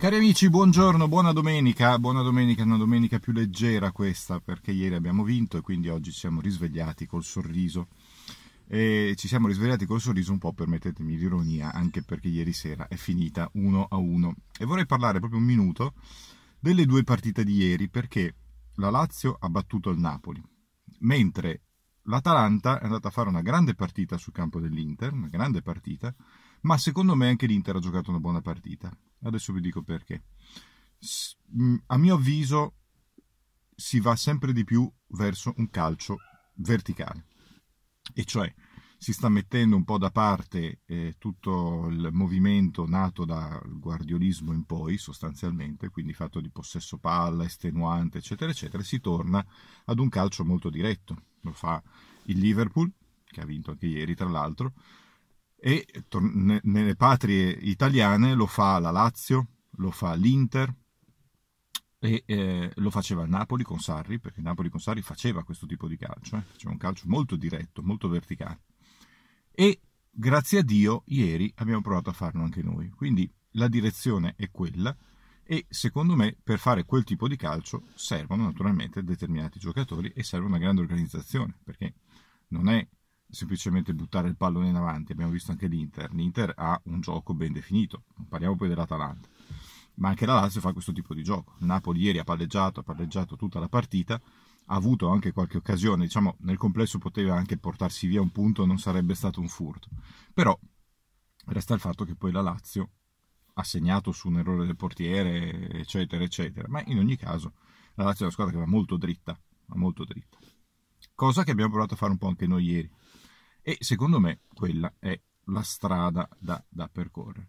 Cari amici, buongiorno, buona domenica. Buona domenica, una domenica più leggera questa perché ieri abbiamo vinto e quindi oggi ci siamo risvegliati col sorriso. E ci siamo risvegliati col sorriso un po', permettetemi l'ironia, anche perché ieri sera è finita 1 a 1. E vorrei parlare proprio un minuto delle due partite di ieri perché la Lazio ha battuto il Napoli, mentre l'Atalanta è andata a fare una grande partita sul campo dell'Inter, una grande partita, ma secondo me anche l'Inter ha giocato una buona partita. Adesso vi dico perché. A mio avviso si va sempre di più verso un calcio verticale, e cioè si sta mettendo un po' da parte eh, tutto il movimento nato dal guardiolismo in poi, sostanzialmente, quindi fatto di possesso palla, estenuante, eccetera, eccetera, e si torna ad un calcio molto diretto. Lo fa il Liverpool, che ha vinto anche ieri, tra l'altro, e nelle patrie italiane lo fa la Lazio, lo fa l'Inter e eh, lo faceva Napoli con Sarri, perché Napoli con Sarri faceva questo tipo di calcio, eh? faceva un calcio molto diretto, molto verticale. E grazie a Dio ieri abbiamo provato a farlo anche noi, quindi la direzione è quella e secondo me per fare quel tipo di calcio servono naturalmente determinati giocatori e serve una grande organizzazione, perché non è semplicemente buttare il pallone in avanti. Abbiamo visto anche l'Inter. L'Inter ha un gioco ben definito. Parliamo poi dell'Atalanta. Ma anche la Lazio fa questo tipo di gioco. Il Napoli ieri ha palleggiato, ha palleggiato tutta la partita, ha avuto anche qualche occasione, diciamo, nel complesso poteva anche portarsi via un punto, non sarebbe stato un furto. Però resta il fatto che poi la Lazio ha segnato su un errore del portiere, eccetera, eccetera. Ma in ogni caso la Lazio è una squadra che va molto dritta, va molto dritta. Cosa che abbiamo provato a fare un po' anche noi ieri e secondo me quella è la strada da, da percorrere.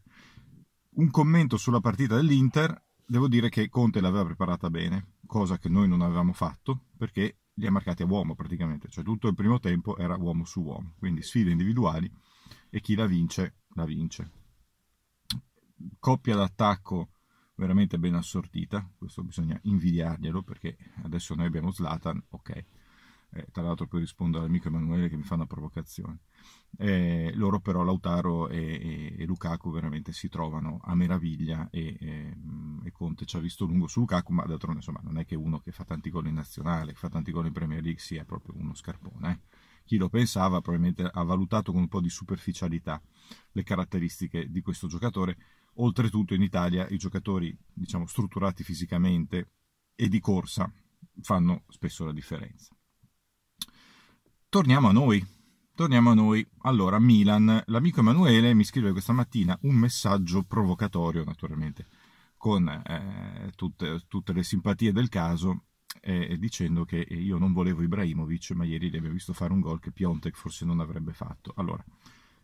Un commento sulla partita dell'Inter, devo dire che Conte l'aveva preparata bene, cosa che noi non avevamo fatto, perché li ha marcati a uomo praticamente, cioè tutto il primo tempo era uomo su uomo, quindi sfide individuali e chi la vince, la vince. Coppia d'attacco veramente ben assortita, questo bisogna invidiarglielo perché adesso noi abbiamo Zlatan, ok, eh, tra l'altro poi rispondo all'amico Emanuele che mi fa una provocazione. Eh, loro però Lautaro e, e, e, Lukaku veramente si trovano a meraviglia e, e, ehm, e Conte ci ha visto lungo su Lukaku, ma d'altronde insomma non è che uno che fa tanti gol in nazionale, che fa tanti gol in Premier League sia proprio uno scarpone. Eh. Chi lo pensava probabilmente ha valutato con un po' di superficialità le caratteristiche di questo giocatore. Oltretutto in Italia i giocatori diciamo strutturati fisicamente e di corsa fanno spesso la differenza torniamo a noi. Torniamo a noi. Allora, Milan, l'amico Emanuele mi scrive questa mattina un messaggio provocatorio, naturalmente, con eh, tutte, tutte, le simpatie del caso, eh, dicendo che io non volevo Ibrahimovic, ma ieri gli abbiamo visto fare un gol che Piontek forse non avrebbe fatto. Allora,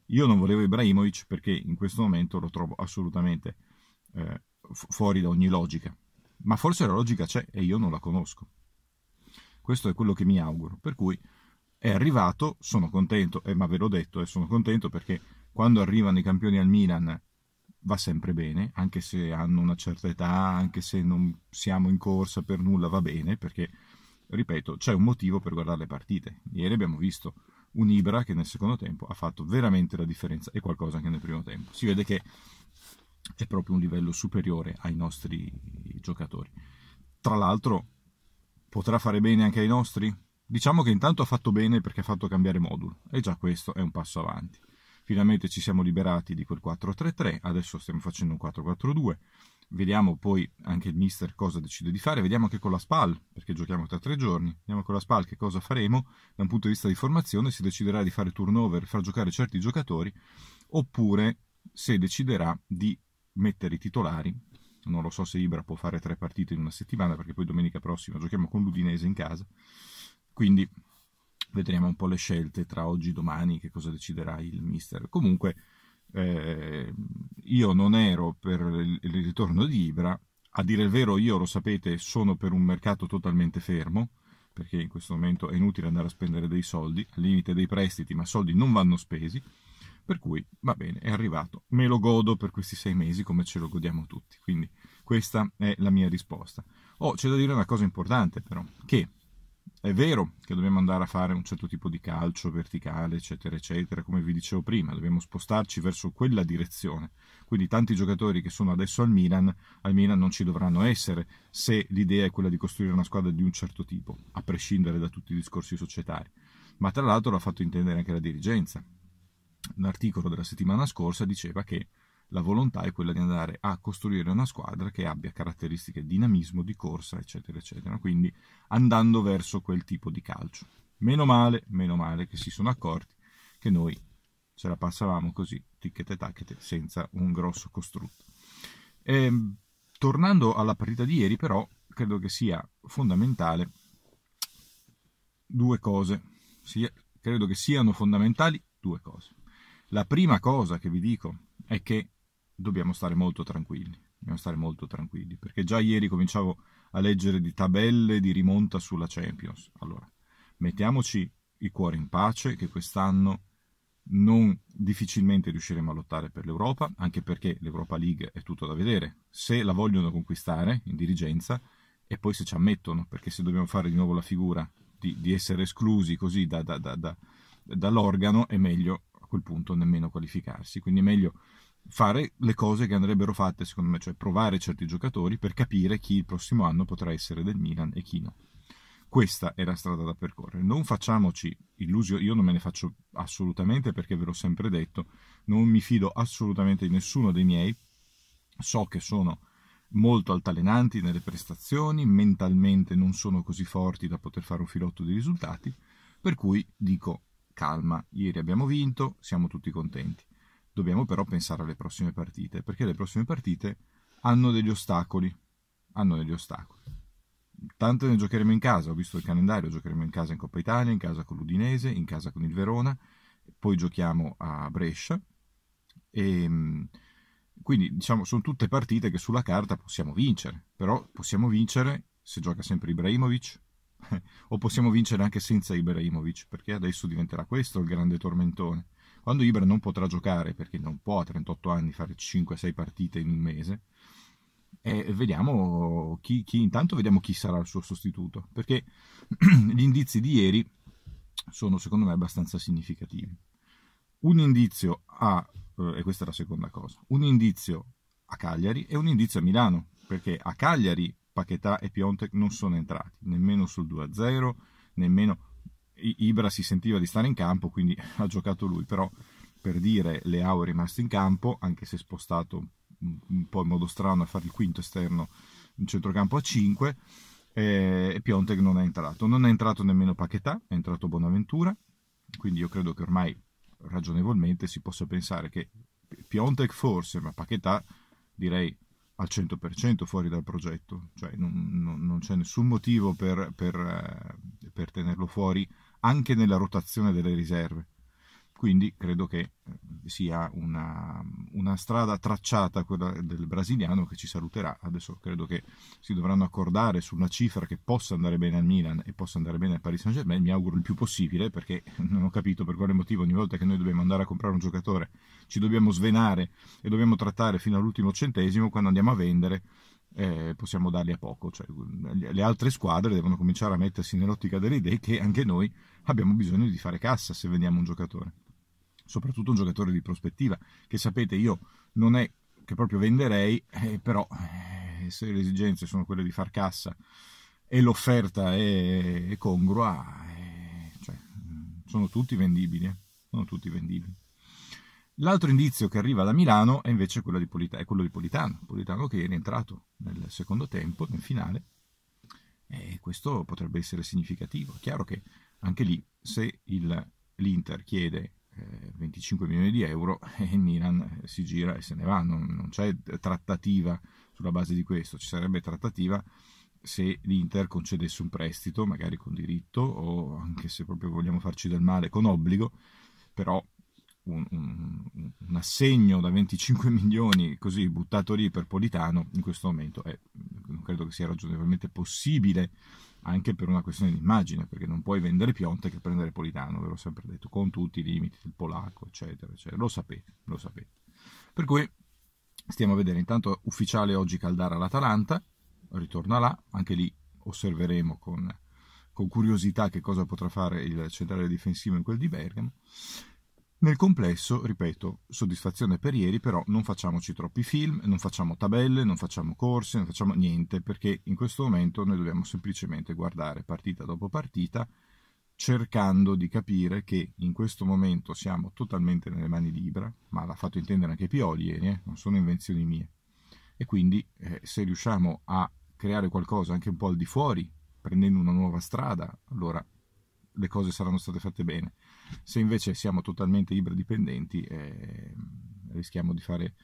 io non volevo Ibrahimovic perché in questo momento lo trovo assolutamente eh, fuori da ogni logica. Ma forse la logica c'è e io non la conosco. Questo è quello che mi auguro. Per cui è arrivato, sono contento, eh, ma ve l'ho detto eh, sono contento perché quando arrivano i campioni al Milan va sempre bene, anche se hanno una certa età, anche se non siamo in corsa per nulla va bene, perché ripeto, c'è un motivo per guardare le partite. Ieri abbiamo visto un Ibra che nel secondo tempo ha fatto veramente la differenza e qualcosa anche nel primo tempo. Si vede che è proprio un livello superiore ai nostri giocatori. Tra l'altro potrà fare bene anche ai nostri? Diciamo che intanto ha fatto bene perché ha fatto cambiare modulo e già questo è un passo avanti. Finalmente ci siamo liberati di quel 4-3-3, adesso stiamo facendo un 4-4-2. Vediamo poi anche il mister cosa decide di fare, vediamo anche con la SPAL, perché giochiamo tra tre giorni, vediamo con la SPAL che cosa faremo, da un punto di vista di formazione si deciderà di fare turnover, far giocare certi giocatori, oppure se deciderà di mettere i titolari, non lo so se Ibra può fare tre partite in una settimana, perché poi domenica prossima giochiamo con l'Udinese in casa, quindi vedremo un po' le scelte tra oggi e domani, che cosa deciderà il mister. Comunque, eh, io non ero per il ritorno di Ibra, a dire il vero io, lo sapete, sono per un mercato totalmente fermo, perché in questo momento è inutile andare a spendere dei soldi, al limite dei prestiti, ma soldi non vanno spesi, per cui va bene, è arrivato, me lo godo per questi sei mesi come ce lo godiamo tutti, quindi questa è la mia risposta. Oh, c'è da dire una cosa importante però, che è vero che dobbiamo andare a fare un certo tipo di calcio verticale, eccetera, eccetera, come vi dicevo prima, dobbiamo spostarci verso quella direzione. Quindi tanti giocatori che sono adesso al Milan, al Milan non ci dovranno essere se l'idea è quella di costruire una squadra di un certo tipo, a prescindere da tutti i discorsi societari. Ma tra l'altro l'ha fatto intendere anche la dirigenza. L'articolo della settimana scorsa diceva che la volontà è quella di andare a costruire una squadra che abbia caratteristiche di dinamismo, di corsa, eccetera, eccetera. Quindi andando verso quel tipo di calcio. Meno male, meno male che si sono accorti che noi ce la passavamo così, ticchete e tacchete, senza un grosso costrutto. E, ehm, tornando alla partita di ieri, però, credo che sia fondamentale due cose. Sì, credo che siano fondamentali due cose. La prima cosa che vi dico è che dobbiamo stare molto tranquilli, dobbiamo stare molto tranquilli, perché già ieri cominciavo a leggere di tabelle di rimonta sulla Champions. Allora, mettiamoci i cuori in pace che quest'anno non difficilmente riusciremo a lottare per l'Europa, anche perché l'Europa League è tutto da vedere. Se la vogliono conquistare in dirigenza e poi se ci ammettono, perché se dobbiamo fare di nuovo la figura di, di essere esclusi così da, da, da, dall'organo, è meglio a quel punto nemmeno qualificarsi. Quindi è meglio fare le cose che andrebbero fatte, secondo me, cioè provare certi giocatori per capire chi il prossimo anno potrà essere del Milan e chi no. Questa è la strada da percorrere. Non facciamoci illusioni, io non me ne faccio assolutamente perché ve l'ho sempre detto, non mi fido assolutamente di nessuno dei miei, so che sono molto altalenanti nelle prestazioni, mentalmente non sono così forti da poter fare un filotto di risultati, per cui dico calma, ieri abbiamo vinto, siamo tutti contenti Dobbiamo però pensare alle prossime partite, perché le prossime partite hanno degli ostacoli. Hanno degli ostacoli. Tanto ne giocheremo in casa, ho visto il calendario, giocheremo in casa in Coppa Italia, in casa con l'Udinese, in casa con il Verona, poi giochiamo a Brescia. E, ehm, quindi diciamo sono tutte partite che sulla carta possiamo vincere, però possiamo vincere se gioca sempre Ibrahimovic o possiamo vincere anche senza Ibrahimovic, perché adesso diventerà questo il grande tormentone. Quando Ibra non potrà giocare, perché non può a 38 anni fare 5-6 partite in un mese, eh, vediamo chi, chi, intanto vediamo chi sarà il suo sostituto, perché gli indizi di ieri sono secondo me abbastanza significativi. Un indizio a, eh, e questa è la seconda cosa, un indizio a Cagliari e un indizio a Milano, perché a Cagliari Paquetà e Piontek non sono entrati, nemmeno sul 2-0, nemmeno Ibra si sentiva di stare in campo, quindi ha giocato lui, però per dire Leao è rimasto in campo, anche se spostato un po' in modo strano a fare il quinto esterno in centrocampo a 5 eh, e Piontek non è entrato, non è entrato nemmeno Paquetà, è entrato Bonaventura, quindi io credo che ormai ragionevolmente si possa pensare che Piontek forse, ma Paquetà direi al 100% fuori dal progetto, cioè non, non, non c'è nessun motivo per, per, eh, per tenerlo fuori anche nella rotazione delle riserve. Quindi credo che eh, sia una, una strada tracciata quella del brasiliano che ci saluterà. Adesso credo che si dovranno accordare su una cifra che possa andare bene al Milan e possa andare bene al Paris Saint Germain. Mi auguro il più possibile perché non ho capito per quale motivo ogni volta che noi dobbiamo andare a comprare un giocatore ci dobbiamo svenare e dobbiamo trattare fino all'ultimo centesimo quando andiamo a vendere eh, possiamo darli a poco. Cioè, le altre squadre devono cominciare a mettersi nell'ottica delle idee che anche noi abbiamo bisogno di fare cassa se vendiamo un giocatore, soprattutto un giocatore di prospettiva, che sapete io non è che proprio venderei, eh, però eh, se le esigenze sono quelle di far cassa e l'offerta è, è congrua, eh, cioè, mm, sono tutti vendibili. Eh, sono tutti vendibili. L'altro indizio che arriva da Milano è invece quello di, Polita- quello di Politano, Politano che è rientrato nel secondo tempo, nel finale, e questo potrebbe essere significativo. È chiaro che anche lì, se il, l'Inter chiede eh, 25 milioni di euro, eh, il eh, Milan si gira e se ne va, non, non, c'è trattativa sulla base di questo, ci sarebbe trattativa se l'Inter concedesse un prestito, magari con diritto o anche se proprio vogliamo farci del male, con obbligo, però un, un, un, assegno da 25 milioni così buttato lì per Politano in questo momento è, non credo che sia ragionevolmente possibile anche per una questione di immagine perché non puoi vendere Pionte che prendere Politano ve l'ho sempre detto con tutti i limiti del polacco eccetera eccetera lo sapete lo sapete per cui stiamo a vedere intanto ufficiale oggi Caldara all'Atalanta ritorna là anche lì osserveremo con con curiosità che cosa potrà fare il centrale difensivo in quel di Bergamo. Nel complesso, ripeto, soddisfazione per ieri, però non facciamoci troppi film, non facciamo tabelle, non facciamo corsi, non facciamo niente, perché in questo momento noi dobbiamo semplicemente guardare partita dopo partita, cercando di capire che in questo momento siamo totalmente nelle mani di Ibra, ma l'ha fatto intendere anche Pioli ieri, eh? non sono invenzioni mie. E quindi eh, se riusciamo a creare qualcosa anche un po' al di fuori, prendendo una nuova strada, allora le cose saranno state fatte bene. Se invece siamo totalmente ibridipendenti, eh, rischiamo di fare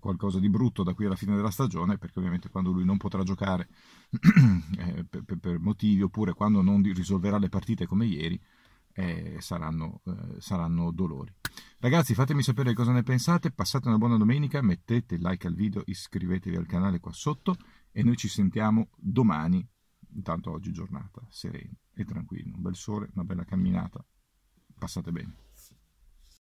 qualcosa di brutto da qui alla fine della stagione, perché ovviamente quando lui non potrà giocare eh, per, per, motivi, oppure quando non risolverà le partite come ieri, eh, saranno, eh, saranno dolori. Ragazzi, fatemi sapere cosa ne pensate, passate una buona domenica, mettete like al video, iscrivetevi al canale qua sotto e noi ci sentiamo domani Intanto oggi giornata serena e tranquilla, un bel sole, una bella camminata. Passate bene.